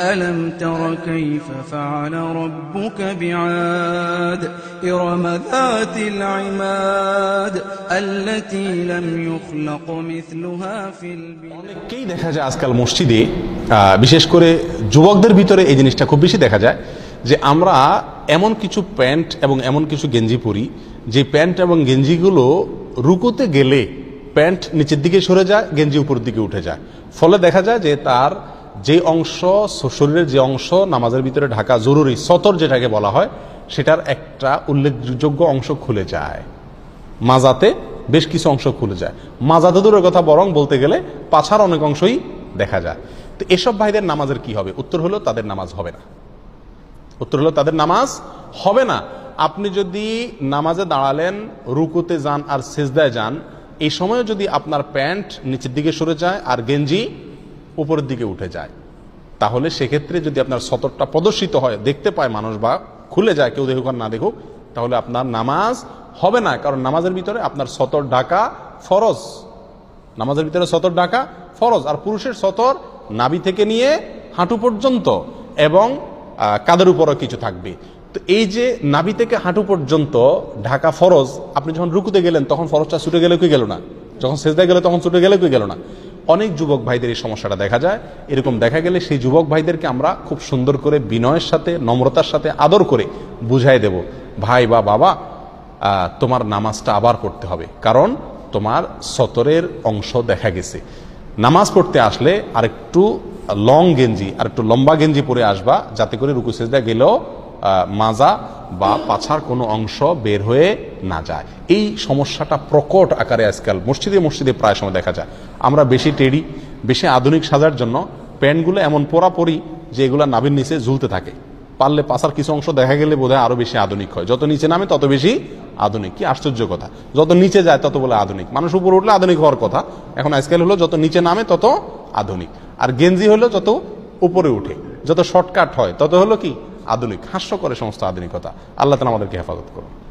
ألم تر كيف فعل ربك بعاد إرم ذات العماد التي لم يخلق مثلها في البلاد অনেককেই দেখা যায় আজকাল মসজিদে বিশেষ করে যুবকদের ভিতরে এই জিনিসটা খুব বেশি দেখা যায় যে আমরা এমন কিছু প্যান্ট এবং এমন কিছু গেঞ্জি পরি যে প্যান্ট এবং গেঞ্জিগুলো রুকুতে গেলে প্যান্ট নিচের দিকে সরে যায় গেঞ্জি উপর দিকে উঠে যায় ফলে দেখা যায় যে তার যে অংশ শরীরের যে অংশ নামাজের ভিতরে ঢাকা জরুরি সতর যেটাকে বলা হয় সেটার একটা উল্লেখযোগ্য অংশ খুলে যায় মাজাতে বেশ কিছু অংশ খুলে যায় মাজাতে দূরের কথা বরং বলতে গেলে পাছার অনেক অংশই দেখা যায় তো এসব ভাইদের নামাজের কি হবে উত্তর হলো তাদের নামাজ হবে না উত্তর হলো তাদের নামাজ হবে না আপনি যদি নামাজে দাঁড়ালেন রুকুতে যান আর সেজদায় যান এই সময় যদি আপনার প্যান্ট নিচের দিকে সরে যায় আর গেঞ্জি উপরের দিকে উঠে যায় তাহলে সেক্ষেত্রে যদি আপনার সতরটা প্রদর্শিত হয় দেখতে পায় মানুষ বা খুলে যায় কেউ দেখুক আর না দেখুক তাহলে আপনার নামাজ হবে না কারণ নামাজের ভিতরে আপনার সতর ঢাকা ফরজ নামাজের ভিতরে সতর ঢাকা ফরজ আর পুরুষের সতর নাবি থেকে নিয়ে হাঁটু পর্যন্ত এবং কাদের উপরও কিছু থাকবে তো এই যে নাবি থেকে হাঁটু পর্যন্ত ঢাকা ফরজ আপনি যখন রুকুতে গেলেন তখন ফরজটা ছুটে গেলে কি গেল না যখন সেজদা গেলে তখন ছুটে গেলে কি গেল না অনেক যুবক ভাইদের এই সমস্যাটা দেখা যায় এরকম দেখা গেলে সেই যুবক ভাইদেরকে আমরা খুব সুন্দর করে বিনয়ের সাথে নম্রতার সাথে আদর করে বুঝাই দেব ভাই বা বাবা তোমার নামাজটা আবার পড়তে হবে কারণ তোমার সতরের অংশ দেখা গেছে নামাজ পড়তে আসলে আরেকটু লং গেঞ্জি আর একটু লম্বা গেঞ্জি পরে আসবা যাতে করে রুকু গেলেও মাজা বা পাছার কোনো অংশ বের হয়ে না যায় এই সমস্যাটা প্রকট আকারে আজকাল মসজিদে মসজিদে প্রায় সময় দেখা যায় আমরা বেশি টেরি বেশি আধুনিক সাজার জন্য প্যান্টগুলো এমন পরাপরি যে এগুলো নাবির নিচে ঝুলতে থাকে পারলে পাশার কিছু অংশ দেখা গেলে বোধহয় আরও বেশি আধুনিক হয় যত নিচে নামে তত বেশি আধুনিক কি আশ্চর্য কথা যত নিচে যায় তত বলে আধুনিক মানুষ উপরে উঠলে আধুনিক হওয়ার কথা এখন আজকাল হলো যত নিচে নামে তত আধুনিক আর গেঞ্জি হলো যত উপরে উঠে যত শর্টকাট হয় তত হলো কি আধুনিক হাস্য করে সমস্ত আধুনিকতা আল্লাহ তালা আমাদেরকে হেফাজত করুন